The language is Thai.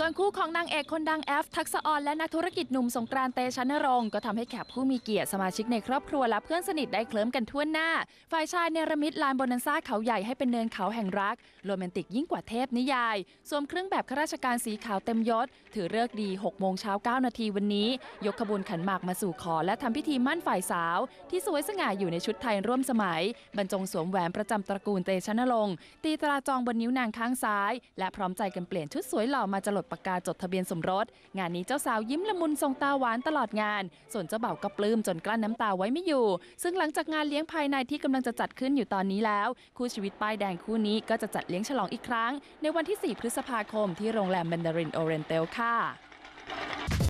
ส่วนคู่ของนางเอก คนดังแอฟ ทักษอรและนักธุรกิจ หนุ่มสงกรานเตชะนรงก็ทำให้แขกผู้มีเกียรติสมาชิกในครอบครัว และเพื่อนสนิทได้เคลิ้มกันทั่วหน้า ฝ่ายชายเนรมิตลานบนันซ่า เขาใหญ่ ให้เป็นเนินเขาแห่งรัก โรแมนติกยิ่งกว่าเทพนิยายสวมเครื่องแบบข้าราชการสีขาวเต็มยศ ถือเลิกดี6โมงเช้า9นาทีวันนี้ยกขบวนขันหมากมาสู่ขอและทำพิธีมั่นฝ่ายสาว ที่สวยสง่ายอยู่ในชุดไทยร่วมสมัย บรรจงสวมแหวนประจำตระกูลเตชะนรงตีตราจองบนนิ้วนางข้างซ้ายและพร้อมใจกันเปลี่ยนชุดสวยหล่อมาจลดปากกาจดทะเบียนสมรส งานนี้เจ้าสาวยิ้มละมุนทรงตาหวานตลอดงาน ส่วนเจ้าบ่าวก็ปลื้มจนกลั้นน้ำตาไว้ไม่อยู่ ซึ่งหลังจากงานเลี้ยงภายในที่กำลังจะจัดขึ้นอยู่ตอนนี้แล้ว คู่ชีวิตป้ายแดงคู่นี้ก็จะจัดเลี้ยงฉลองอีกครั้ง ในวันที่ 4 พฤษภาคมที่โรงแรมแมนดารินโอเรนเตลค่ะ